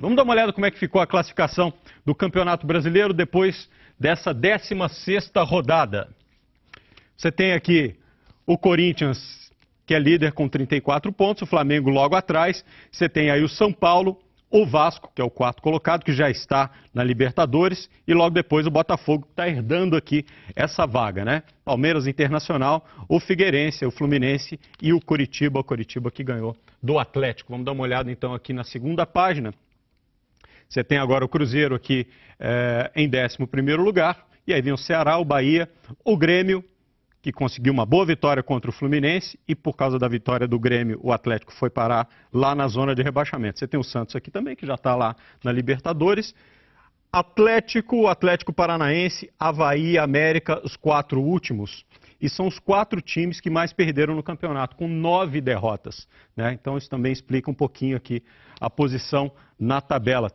Vamos dar uma olhada como é que ficou a classificação do Campeonato Brasileiro depois dessa 16ª rodada. Você tem aqui o Corinthians, que é líder com 34 pontos, o Flamengo logo atrás. Você tem aí o São Paulo, o Vasco, que é o quarto colocado, que já está na Libertadores, e logo depois o Botafogo que está herdando aqui essa vaga, né? Palmeiras Internacional, o Figueirense, o Fluminense e o Curitiba, o Curitiba que ganhou do Atlético. Vamos dar uma olhada então aqui na segunda página. Você tem agora o Cruzeiro aqui é, em 11 lugar. E aí vem o Ceará, o Bahia, o Grêmio, que conseguiu uma boa vitória contra o Fluminense. E por causa da vitória do Grêmio, o Atlético foi parar lá na zona de rebaixamento. Você tem o Santos aqui também, que já está lá na Libertadores. Atlético, Atlético Paranaense, Havaí, América, os quatro últimos. E são os quatro times que mais perderam no campeonato, com nove derrotas. Né? Então, isso também explica um pouquinho aqui a posição na tabela.